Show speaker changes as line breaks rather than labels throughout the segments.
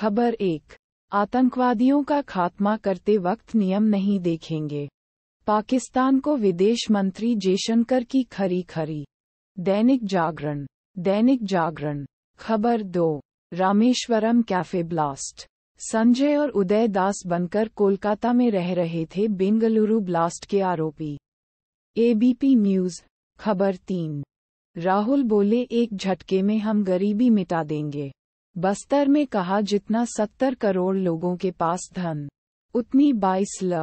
खबर एक आतंकवादियों का खात्मा करते वक्त नियम नहीं देखेंगे पाकिस्तान को विदेश मंत्री जयशंकर की खरी खरी दैनिक जागरण दैनिक जागरण खबर दो रामेश्वरम कैफे ब्लास्ट संजय और उदय दास बनकर कोलकाता में रह रहे थे बेंगलुरु ब्लास्ट के आरोपी एबीपी न्यूज खबर तीन राहुल बोले एक झटके में हम गरीबी मिटा देंगे बस्तर में कहा जितना सत्तर करोड़ लोगों के पास धन उतनी बाईस ल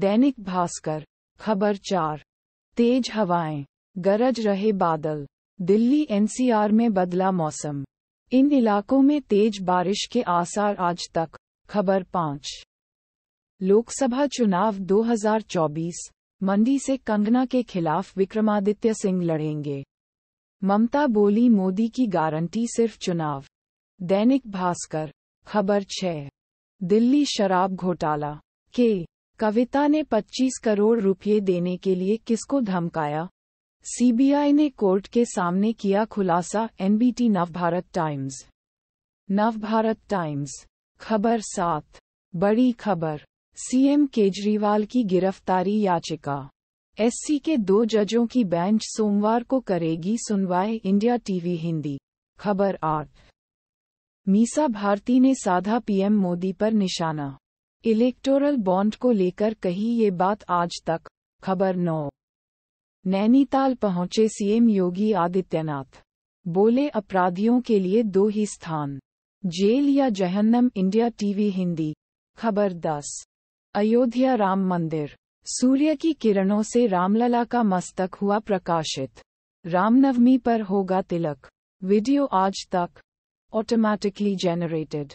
दैनिक भास्कर खबर चार तेज हवाएं गरज रहे बादल दिल्ली एनसीआर में बदला मौसम इन इलाकों में तेज बारिश के आसार आज तक खबर पाँच लोकसभा चुनाव 2024 मंडी से कंगना के खिलाफ विक्रमादित्य सिंह लड़ेंगे ममता बोली मोदी की गारंटी सिर्फ चुनाव दैनिक भास्कर खबर छः दिल्ली शराब घोटाला के कविता ने 25 करोड़ रुपये देने के लिए किसको धमकाया सीबीआई ने कोर्ट के सामने किया खुलासा NBT Navbharat Times Navbharat Times खबर सात बड़ी खबर सीएम केजरीवाल की गिरफ्तारी याचिका एससी के दो जजों की बेंच सोमवार को करेगी सुनवाई इंडिया टीवी हिंदी खबर आठ मीसा भारती ने साधा पीएम मोदी पर निशाना इलेक्टोरल बॉन्ड को लेकर कही ये बात आज तक खबर नौ नैनीताल पहुंचे सीएम योगी आदित्यनाथ बोले अपराधियों के लिए दो ही स्थान जेल या जहन्नम इंडिया टीवी हिंदी खबर दस अयोध्या राम मंदिर सूर्य की किरणों से रामलला का मस्तक हुआ प्रकाशित रामनवमी पर होगा तिलक वीडियो आज तक automatically generated.